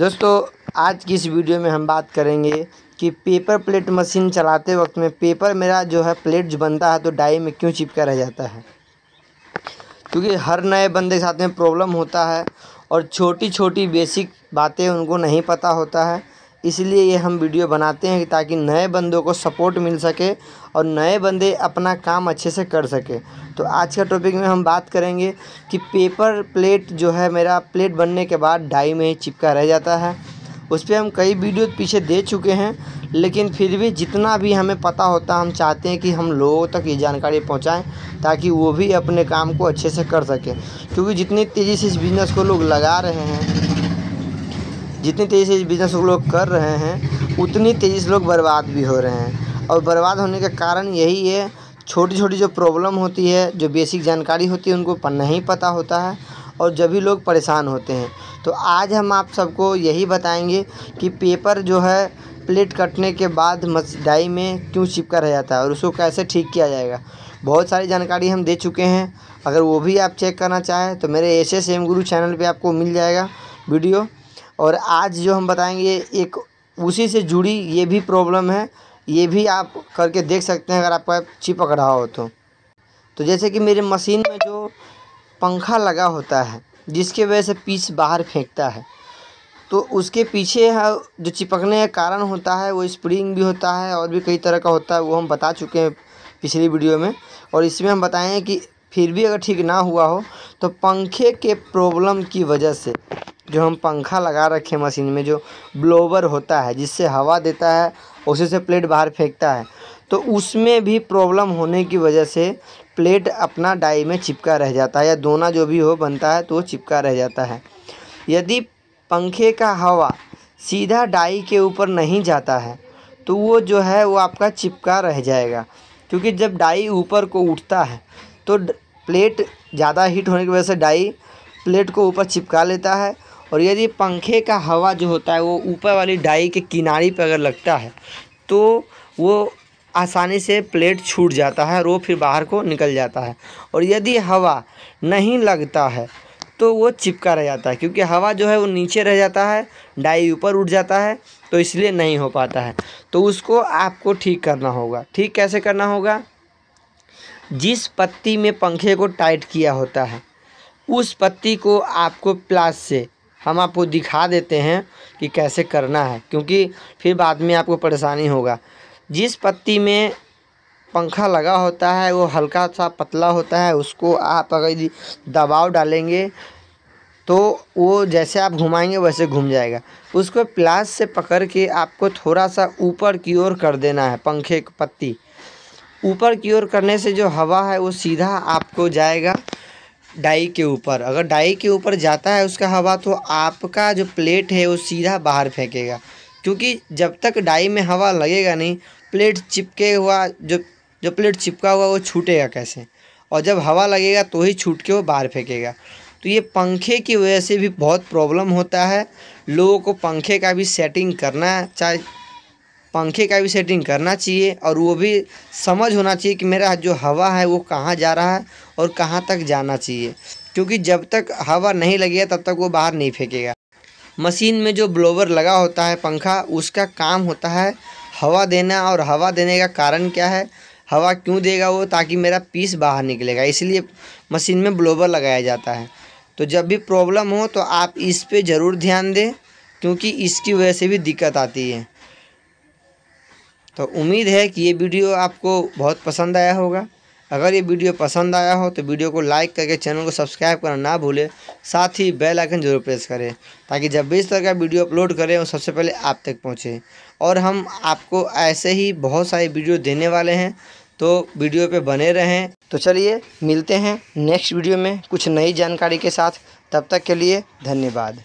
दोस्तों आज की इस वीडियो में हम बात करेंगे कि पेपर प्लेट मशीन चलाते वक्त में पेपर मेरा जो है प्लेट जो बनता है तो डाई में क्यों चिपका रह जाता है क्योंकि हर नए बंदे के साथ में प्रॉब्लम होता है और छोटी छोटी बेसिक बातें उनको नहीं पता होता है इसलिए ये हम वीडियो बनाते हैं ताकि नए बंदों को सपोर्ट मिल सके और नए बंदे अपना काम अच्छे से कर सके तो आज का टॉपिक में हम बात करेंगे कि पेपर प्लेट जो है मेरा प्लेट बनने के बाद डाई में ही चिपका रह जाता है उस पर हम कई वीडियो पीछे दे चुके हैं लेकिन फिर भी जितना भी हमें पता होता हम चाहते हैं कि हम लोगों तक ये जानकारी पहुंचाएं ताकि वो भी अपने काम को अच्छे से कर सकें क्योंकि जितनी तेज़ी से इस बिज़नेस को लोग लगा रहे हैं जितनी तेज़ी से बिज़नेस वो लोग कर रहे हैं उतनी तेज़ी से लोग बर्बाद भी हो रहे हैं और बर्बाद होने का कारण यही है छोटी छोटी जो प्रॉब्लम होती है जो बेसिक जानकारी होती है उनको नहीं पता होता है और जब भी लोग परेशान होते हैं तो आज हम आप सबको यही बताएंगे कि पेपर जो है प्लेट कटने के बाद मसडाई में क्यों चिपका रह जाता है और उसको कैसे ठीक किया जाएगा बहुत सारी जानकारी हम दे चुके हैं अगर वो भी आप चेक करना चाहें तो मेरे S S M Guru channel पे आपको मिल जाएगा वीडियो और आज जो हम बताएँगे एक उसी से जुड़ी ये भी प्रॉब्लम है ये भी आप करके देख सकते हैं अगर आपका चिपक रहा हो तो तो जैसे कि मेरे मशीन में जो पंखा लगा होता है जिसके वजह से पीस बाहर फेंकता है तो उसके पीछे जो चिपकने का कारण होता है वो स्प्रिंग भी होता है और भी कई तरह का होता है वो हम बता चुके हैं पिछली वीडियो में और इसमें हम बताएँ कि फिर भी अगर ठीक ना हुआ हो तो पंखे के प्रॉब्लम की वजह से जो हम पंखा लगा रखे हैं मशीन में जो ब्लोवर होता है जिससे हवा देता है उसी से प्लेट बाहर फेंकता है तो उसमें भी प्रॉब्लम होने की वजह से प्लेट अपना डाई में चिपका रह जाता है या दोना जो भी हो बनता है तो वो चिपका रह जाता है यदि पंखे का हवा सीधा डाई के ऊपर नहीं जाता है तो वो जो है वो आपका चिपका रह जाएगा क्योंकि जब डाई ऊपर को उठता है तो प्लेट ज़्यादा हीट होने की वजह से डाई प्लेट को ऊपर चिपका लेता है और यदि पंखे का हवा जो होता है वो ऊपर वाली डाई के किनारे पर अगर लगता है तो वो आसानी से प्लेट छूट जाता है और वो फिर बाहर को निकल जाता है और यदि हवा नहीं लगता है तो वो चिपका रह जाता है क्योंकि हवा जो है वो नीचे रह जाता है डाई ऊपर उठ जाता है तो इसलिए नहीं हो पाता है तो उसको आपको ठीक करना होगा ठीक कैसे करना होगा जिस पत्ती में पंखे को टाइट किया होता है उस पत्ती को आपको प्लास से हम आपको दिखा देते हैं कि कैसे करना है क्योंकि फिर बाद में आपको परेशानी होगा जिस पत्ती में पंखा लगा होता है वो हल्का सा पतला होता है उसको आप अगर दबाव डालेंगे तो वो जैसे आप घुमाएंगे वैसे घूम जाएगा उसको प्लास से पकड़ के आपको थोड़ा सा ऊपर की ओर कर देना है पंखे की पत्ती ऊपर की ओर करने से जो हवा है वो सीधा आपको जाएगा डाई के ऊपर अगर डाई के ऊपर जाता है उसका हवा तो आपका जो प्लेट है वो सीधा बाहर फेंकेगा क्योंकि जब तक डाई में हवा लगेगा नहीं प्लेट चिपके हुआ जो जो प्लेट चिपका हुआ वो छूटेगा कैसे और जब हवा लगेगा तो ही छूट के वो बाहर फेंकेगा तो ये पंखे की वजह से भी बहुत प्रॉब्लम होता है लोगों को पंखे का भी सेटिंग करना चाह पंखे का भी सेटिंग करना चाहिए और वो भी समझ होना चाहिए कि मेरा जो हवा है वो कहाँ जा रहा है और कहाँ तक जाना चाहिए क्योंकि जब तक हवा नहीं लगेगा तब तक वो बाहर नहीं फेंकेगा मशीन में जो ब्लोवर लगा होता है पंखा उसका काम होता है हवा देना और हवा देने का कारण क्या है हवा क्यों देगा वो ताकि मेरा पीस बाहर निकलेगा इसलिए मशीन में ब्लोवर लगाया जाता है तो जब भी प्रॉब्लम हो तो आप इस पर ज़रूर ध्यान दें क्योंकि इसकी वजह से भी दिक्कत आती है तो उम्मीद है कि ये वीडियो आपको बहुत पसंद आया होगा अगर ये वीडियो पसंद आया हो तो वीडियो को लाइक करके चैनल को सब्सक्राइब करना ना भूलें साथ ही बेल आइकन जरूर प्रेस करें ताकि जब भी इस तरह का वीडियो अपलोड करें वो सबसे पहले आप तक पहुंचे और हम आपको ऐसे ही बहुत सारे वीडियो देने वाले हैं तो वीडियो पे बने रहें तो चलिए मिलते हैं नेक्स्ट वीडियो में कुछ नई जानकारी के साथ तब तक के लिए धन्यवाद